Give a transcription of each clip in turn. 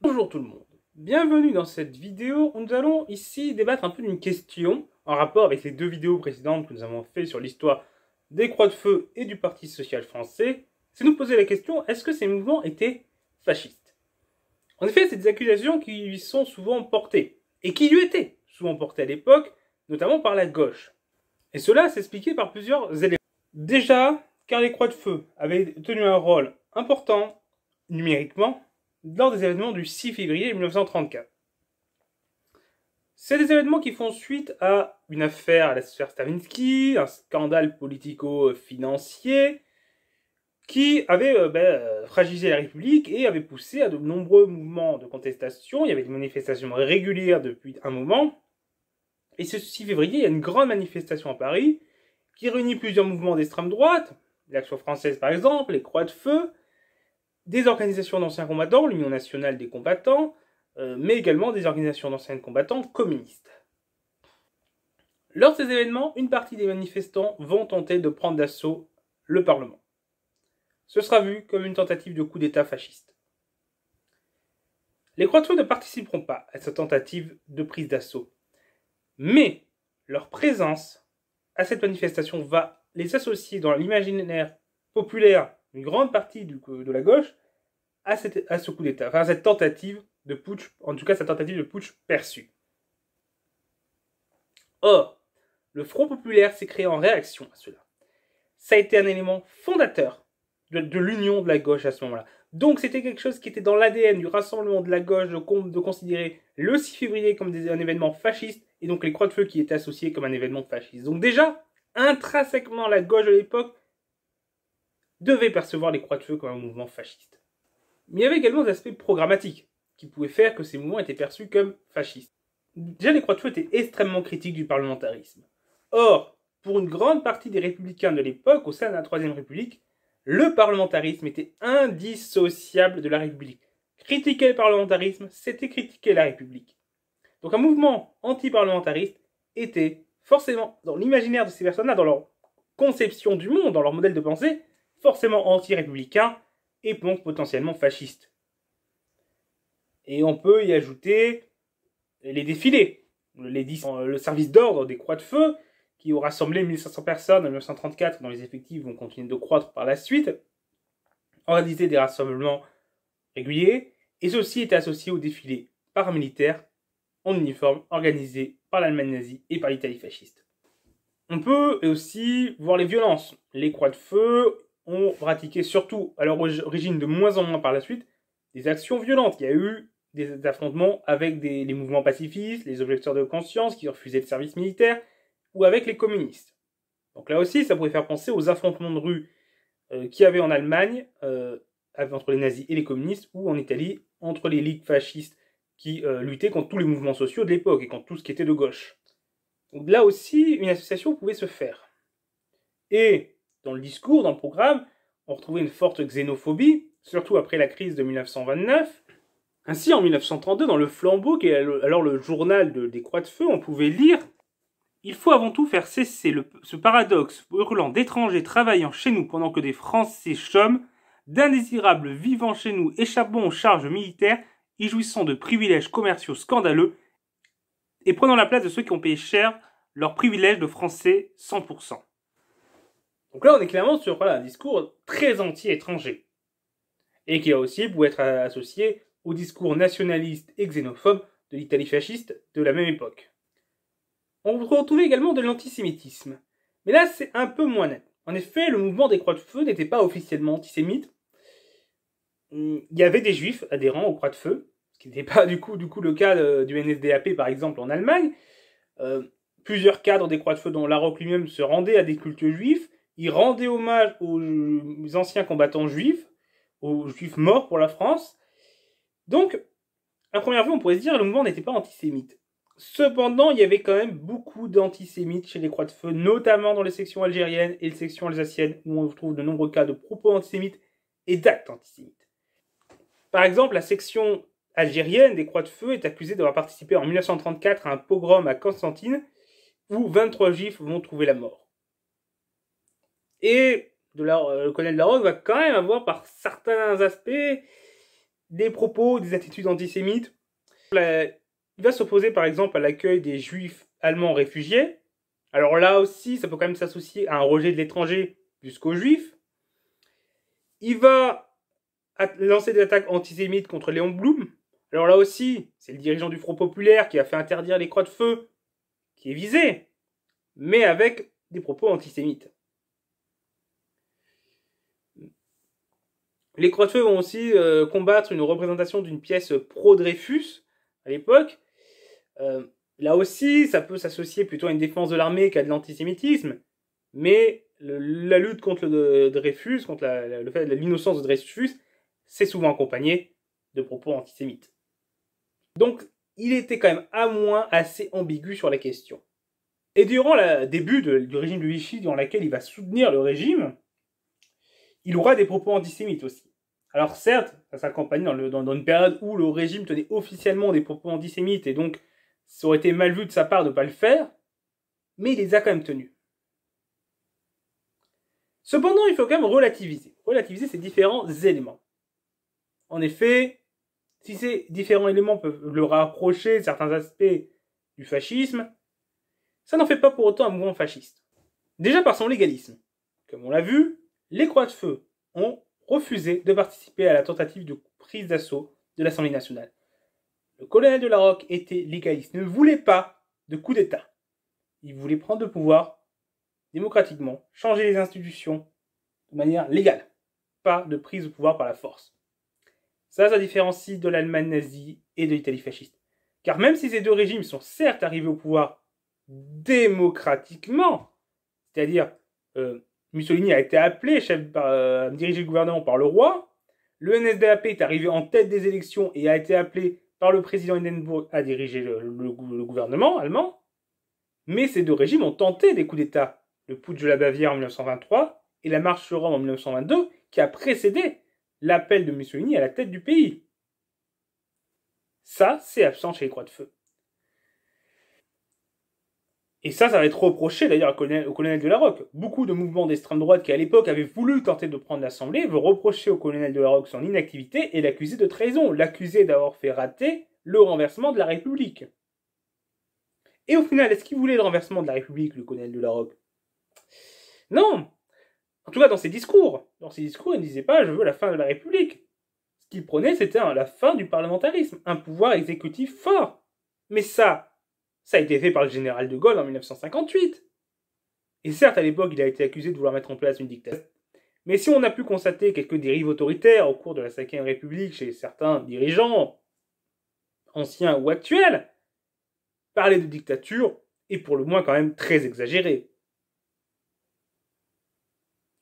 Bonjour tout le monde, bienvenue dans cette vidéo où nous allons ici débattre un peu d'une question en rapport avec les deux vidéos précédentes que nous avons faites sur l'histoire des Croix de Feu et du Parti Social Français. C'est nous poser la question, est-ce que ces mouvements étaient fascistes En effet, c'est des accusations qui lui sont souvent portées, et qui lui étaient souvent portées à l'époque, notamment par la gauche. Et cela s'expliquait par plusieurs éléments. Déjà, car les Croix de Feu avaient tenu un rôle important numériquement lors des événements du 6 février 1934. C'est des événements qui font suite à une affaire à la sphère Stavinsky, un scandale politico-financier qui avait euh, ben, euh, fragilisé la République et avait poussé à de nombreux mouvements de contestation. Il y avait des manifestations régulières depuis un moment. Et ce 6 février, il y a une grande manifestation à Paris qui réunit plusieurs mouvements d'extrême droite, l'Action française par exemple, les Croix de Feu, des organisations d'anciens combattants, l'Union nationale des combattants, euh, mais également des organisations d'anciens combattants communistes. Lors de ces événements, une partie des manifestants vont tenter de prendre d'assaut le Parlement. Ce sera vu comme une tentative de coup d'État fasciste. Les Croatois ne participeront pas à cette tentative de prise d'assaut, mais leur présence à cette manifestation va les associer dans l'imaginaire populaire une grande partie de la gauche à, ce coup d'État, enfin à cette tentative de putsch, en tout cas cette tentative de putsch perçue. Or, le Front populaire s'est créé en réaction à cela. Ça a été un élément fondateur de, l'union de la gauche à ce moment-là. Donc c'était quelque chose qui était dans l'ADN du rassemblement de la gauche de, considérer le 6 février comme un événement fasciste et donc les croix de feu qui étaient associées comme un événement fasciste. Donc déjà, intrinsèquement, la gauche de l'époque devait percevoir les croix de feu comme un mouvement fasciste. Mais il y avait également des aspects programmatiques qui pouvaient faire que ces mouvements étaient perçus comme fascistes. Déjà, les Croix-de-Feu étaient extrêmement critiques du parlementarisme. Or, pour une grande partie des républicains de l'époque, au sein de la Troisième République, le parlementarisme était indissociable de la République. Critiquer le parlementarisme, c'était critiquer la République. Donc un mouvement anti-parlementariste était forcément, dans l'imaginaire de ces personnes-là, dans leur conception du monde, dans leur modèle de pensée, forcément anti-républicain et donc potentiellement fasciste. Et on peut y ajouter les défilés, les euh, le service d'ordre des croix de feu, qui ont rassemblé 1500 personnes en 1934, dont les effectifs vont continuer de croître par la suite, organisé des rassemblements réguliers, et ceci est associé aux défilés paramilitaires en uniforme organisés par l'Allemagne nazie et par l'Italie fasciste. On peut aussi voir les violences. Les croix de feu ont pratiqué surtout à leur origine de moins en moins par la suite des actions violentes. Il y a eu des affrontements avec des, les mouvements pacifistes, les objecteurs de conscience qui refusaient le service militaire, ou avec les communistes. Donc là aussi, ça pourrait faire penser aux affrontements de rue qui euh, qu'il y avait en Allemagne euh, entre les nazis et les communistes, ou en Italie entre les ligues fascistes qui euh, luttaient contre tous les mouvements sociaux de l'époque et contre tout ce qui était de gauche. Donc là aussi, une association pouvait se faire. Et dans le discours, dans le programme, on retrouvait une forte xénophobie, surtout après la crise de 1929. Ainsi, en 1932, dans Le Flambeau, qui est alors le journal des Croix de Feu, on pouvait lire Il faut avant tout faire cesser ce paradoxe hurlant d'étrangers travaillant chez nous pendant que des Français chôment, d'indésirables vivant chez nous échappant aux charges militaires y jouissant de privilèges commerciaux scandaleux et prenant la place de ceux qui ont payé cher leurs privilèges de Français 100%. Donc là, on est clairement sur un discours très anti-étranger, et qui a aussi pu être associé au discours nationaliste et xénophobe de l'Italie fasciste de la même époque. On retrouve également de l'antisémitisme, mais là c'est un peu moins net. En effet, le mouvement des Croix de Feu n'était pas officiellement antisémite. Hum, il y avait des juifs adhérents aux Croix de Feu, ce qui n'était pas du coup, le cas du NSDAP par exemple en Allemagne. Euh, plusieurs cadres des Croix de Feu, dont Larocque lui-même, se rendait à des cultes juifs, il rendait hommage aux, anciens combattants juifs, aux juifs morts pour la France. Donc, à première vue, on pourrait se dire que le mouvement n'était pas antisémite. Cependant, il y avait quand même beaucoup d'antisémites chez les Croix de Feu, notamment dans les sections algériennes et les sections alsaciennes, où on retrouve de nombreux cas de propos antisémites et d'actes antisémites. Par exemple, la section algérienne des Croix de Feu est accusée d'avoir participé en 1934 à un pogrom à Constantine, où 23 juifs vont trouver la mort. Et de la, euh, le colonel va quand même avoir par certains aspects des propos, des attitudes antisémites. il va s'opposer par exemple à l'accueil des juifs allemands réfugiés. Alors là aussi, ça peut quand même s'associer à un rejet de l'étranger jusqu'aux juifs. Il va lancer des attaques antisémites contre Léon Blum. Alors là aussi, c'est le dirigeant du Front Populaire qui a fait interdire les croix de feu qui est visé, mais avec des propos antisémites. Les croix de feu vont aussi euh, combattre une représentation d'une pièce pro-Dreyfus à l'époque. Euh, là aussi, ça peut s'associer plutôt à une défense de l'armée qu'à de l'antisémitisme, mais la lutte contre le euh, Dreyfus, contre le fait de l'innocence de Dreyfus, c'est souvent accompagné de propos antisémites. Donc, il était quand même à moins assez ambigu sur la question. Et durant le début du régime de Vichy, durant lequel il va soutenir le régime, il aura des propos antisémites aussi. Alors certes, ça s'accompagne dans, une période où le régime tenait officiellement des propos antisémites et donc ça aurait été mal vu de sa part de ne pas le faire, mais il les a quand même tenus. Cependant, il faut quand même relativiser, relativiser ces différents éléments. En effet, si ces différents éléments peuvent le rapprocher de certains aspects du fascisme, ça n'en fait pas pour autant un mouvement fasciste. Déjà par son légalisme. Comme on l'a vu, les croix de feu ont Refuser de participer à la tentative de prise d'assaut de l'Assemblée nationale. Le colonel de la Roque était légaliste, ne voulait pas de coup d'État. Il voulait prendre le pouvoir démocratiquement, changer les institutions de manière légale, pas de prise de pouvoir par la force. Ça, ça différencie de l'Allemagne nazie et de l'Italie fasciste. Car même si ces deux régimes sont certes arrivés au pouvoir démocratiquement, c'est-à-dire euh, Mussolini a été appelé chef euh, diriger le gouvernement par le roi. Le NSDAP est arrivé en tête des élections et a été appelé par le président Hindenburg à diriger le, le gouvernement allemand. Mais ces deux régimes ont tenté des coups d'État. Le putsch de la Bavière en 1923 et la marche sur Rome en 1922 qui a précédé l'appel de Mussolini à la tête du pays. Ça, c'est absent chez les Croix de Feu. Et ça, ça va être reproché d'ailleurs au colonel, de la Roque. Beaucoup de mouvements d'extrême droite qui à l'époque avaient voulu tenter de prendre l'Assemblée veulent reprocher au colonel de la Roque son inactivité et l'accuser de trahison, l'accuser d'avoir fait rater le renversement de la République. Et au final, est-ce qu'il voulait le renversement de la République, le colonel de la Roque Non En tout cas, dans ses discours. Dans ses discours, il ne disait pas je veux la fin de la République. Ce qu'il prenait, c'était la fin du parlementarisme, un pouvoir exécutif fort. Mais ça, ça a été fait par le général de Gaulle en 1958. Et certes, à l'époque, il a été accusé de vouloir mettre en place une dictature. Mais si on a pu constater quelques dérives autoritaires au cours de la Ve République chez certains dirigeants, anciens ou actuels, parler de dictature est pour le moins quand même très exagéré.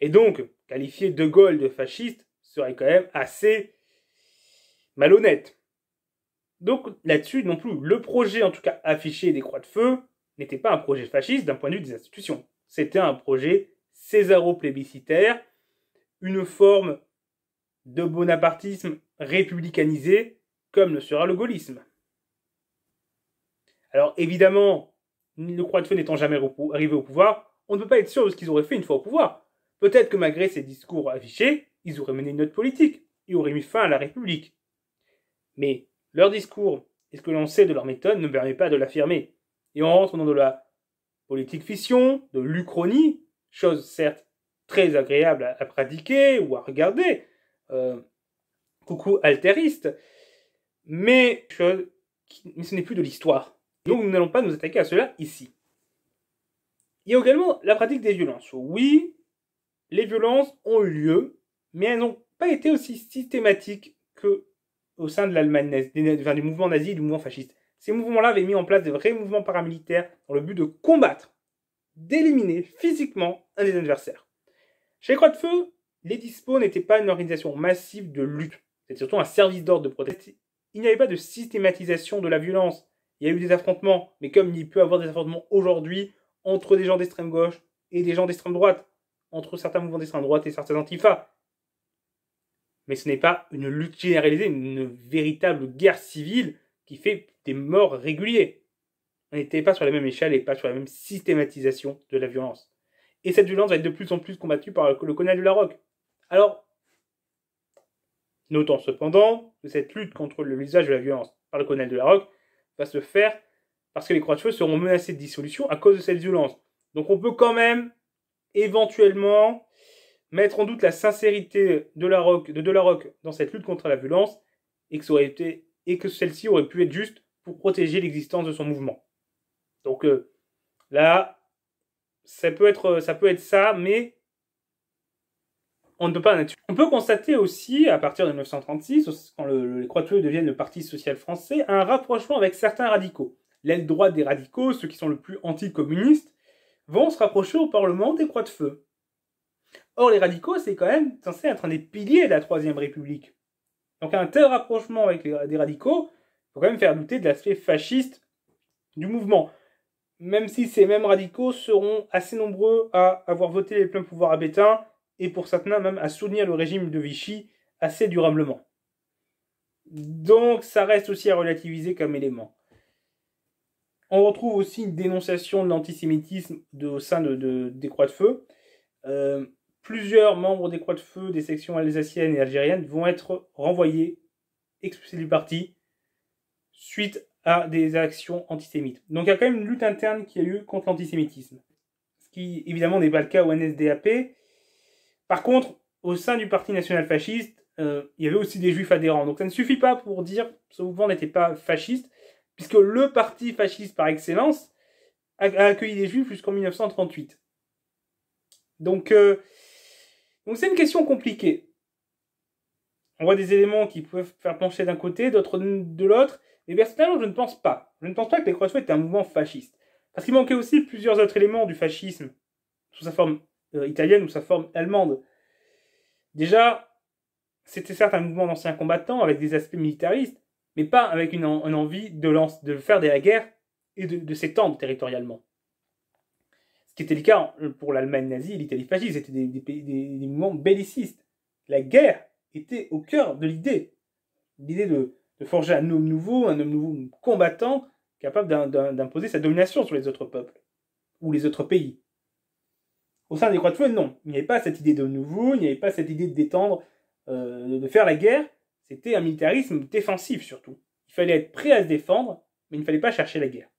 Et donc, qualifier De Gaulle de fasciste serait quand même assez malhonnête. Donc là-dessus non plus, le projet en tout cas affiché des Croix de Feu n'était pas un projet fasciste d'un point de vue des institutions. C'était un projet césaro-plébiscitaire, une forme de bonapartisme républicanisé comme le sera le gaullisme. Alors évidemment, le Croix de Feu n'étant jamais arrivé au pouvoir, on ne peut pas être sûr de ce qu'ils auraient fait une fois au pouvoir. Peut-être que malgré ces discours affichés, ils auraient mené une autre politique, ils auraient mis fin à la République. Mais leur discours et ce que l'on sait de leur méthode ne permet pas de l'affirmer. Et on rentre dans de la politique fiction, de l'uchronie, chose certes très agréable à, pratiquer ou à regarder, euh, coucou altériste, mais, mais ce n'est plus de l'histoire. Donc nous n'allons pas nous attaquer à cela ici. Il y a également la pratique des violences. Oui, les violences ont eu lieu, mais elles n'ont pas été aussi systématiques que au sein de l'Allemagne des du mouvement nazi et du mouvement fasciste. Ces mouvements-là avaient mis en place de vrais mouvements paramilitaires dans le but de combattre, d'éliminer physiquement un des adversaires. Chez Croix de Feu, les Dispos n'étaient pas une organisation massive de lutte, c'était surtout un service d'ordre de protection. Il n'y avait pas de systématisation de la violence. Il y a eu des affrontements, mais comme il peut y avoir des affrontements aujourd'hui entre des gens d'extrême gauche et des gens d'extrême droite, entre certains mouvements d'extrême droite et certains antifas, mais ce n'est pas une lutte généralisée, une véritable guerre civile qui fait des morts réguliers. On n'était pas sur la même échelle et pas sur la même systématisation de la violence. Et cette violence va être de plus en plus combattue par le colonel de la Roque. Alors, notons cependant que cette lutte contre l'usage de la violence par le colonel de la Roque va se faire parce que les croix de feu seront menacés de dissolution à cause de cette violence. Donc on peut quand même éventuellement mettre en doute la sincérité de, la dans cette lutte contre la violence et que, celle-ci aurait pu être juste pour protéger l'existence de son mouvement. Donc euh, là, ça peut, être, ça mais on ne peut pas en être On peut constater aussi, à partir de 1936, quand les Croix de deviennent le Parti social français, un rapprochement avec certains radicaux. L'aile droite des radicaux, ceux qui sont le plus anticommunistes, vont se rapprocher au Parlement des Croix de Feu. Or, les radicaux, c'est quand même censé être un des piliers de la Troisième République. Donc un tel rapprochement avec les, des radicaux, faut quand même faire douter de l'aspect fasciste du mouvement. Même si ces mêmes radicaux seront assez nombreux à avoir voté les pleins pouvoirs à Bétain, et pour certains même à soutenir le régime de Vichy assez durablement. Donc ça reste aussi à relativiser comme élément. On retrouve aussi une dénonciation de l'antisémitisme au sein des Croix de Feu. Euh, plusieurs membres des Croix de Feu des sections alsaciennes et algériennes vont être renvoyés, expulsés du parti, suite à des actions antisémites. Donc il y a quand même une lutte interne qui a eu contre l'antisémitisme, ce qui évidemment n'est pas le cas au NSDAP. Par contre, au sein du Parti national fasciste, euh, il y avait aussi des juifs adhérents. Donc ça ne suffit pas pour dire que ce mouvement n'était pas fasciste, puisque le parti fasciste par excellence a, accueilli des juifs jusqu'en 1938. Donc euh, donc c'est une question compliquée. On voit des éléments qui peuvent faire pencher d'un côté, d'autres de l'autre. Et personnellement, je ne pense pas. Je ne pense pas que les croissants étaient un mouvement fasciste. Parce qu'il manquait aussi plusieurs autres éléments du fascisme, sous sa forme euh, italienne ou sa forme allemande. Déjà, c'était certes un mouvement d'anciens combattants avec des aspects militaristes, mais pas avec une, envie de, faire de la guerre et de s'étendre territorialement. Ce qui était le cas euh, pour l'Allemagne nazie et l'Italie fasciste, c'était des, mouvements bellicistes. La guerre était au cœur de l'idée. L'idée de, forger un homme nouveau, un homme nouveau combattant, capable d'imposer sa domination sur les autres peuples ou les autres pays. Au sein des Croix de non. Il n'y avait pas cette idée de nouveau, il n'y avait pas cette idée de détendre, euh, de faire la guerre. C'était un militarisme défensif surtout. Il fallait être prêt à se défendre, mais il ne fallait pas chercher la guerre.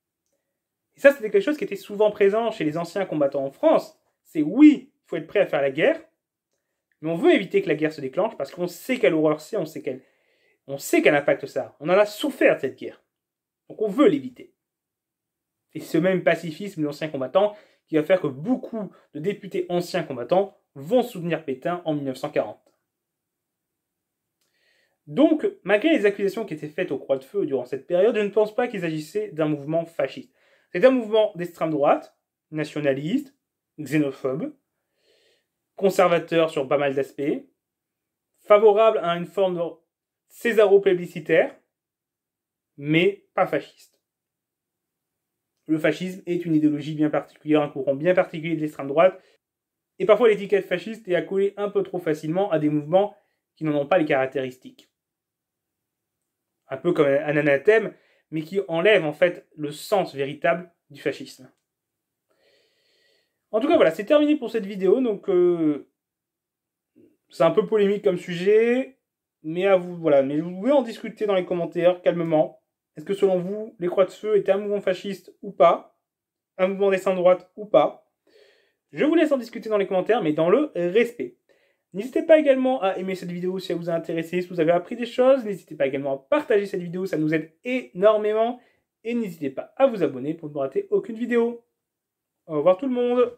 Et ça, c'était quelque chose qui était souvent présent chez les anciens combattants en France. C'est oui, il faut être prêt à faire la guerre, mais on veut éviter que la guerre se déclenche parce qu'on sait quelle horreur c'est, on sait qu'elle, on sait impacte ça On en a souffert de cette guerre. Donc on veut l'éviter. Et ce même pacifisme d'anciens combattants qui va faire que beaucoup de députés anciens combattants vont soutenir Pétain en 1940. Donc, malgré les accusations qui étaient faites au Croix de Feu durant cette période, je ne pense pas qu'il s'agissait d'un mouvement fasciste. C'est un mouvement d'extrême droite, nationaliste, xénophobe, conservateur sur pas mal d'aspects, favorable à une forme de césaro mais pas fasciste. Le fascisme est une idéologie bien particulière, un courant bien particulier de l'extrême droite, et parfois l'étiquette fasciste est accolée un peu trop facilement à des mouvements qui n'en ont pas les caractéristiques. Un peu comme un anathème mais qui enlève en fait le sens véritable du fascisme. En tout cas, voilà, c'est terminé pour cette vidéo. Donc, euh, c'est un peu polémique comme sujet, mais à vous, voilà, mais vous pouvez en discuter dans les commentaires calmement. Est-ce que selon vous, les Croix de Feu étaient un mouvement fasciste ou pas Un mouvement d'extrême droite ou pas Je vous laisse en discuter dans les commentaires, mais dans le respect. N'hésitez pas également à aimer cette vidéo si elle vous a intéressé, si vous avez appris des choses. N'hésitez pas également à partager cette vidéo, ça nous aide énormément. Et n'hésitez pas à vous abonner pour ne rater aucune vidéo. Au revoir tout le monde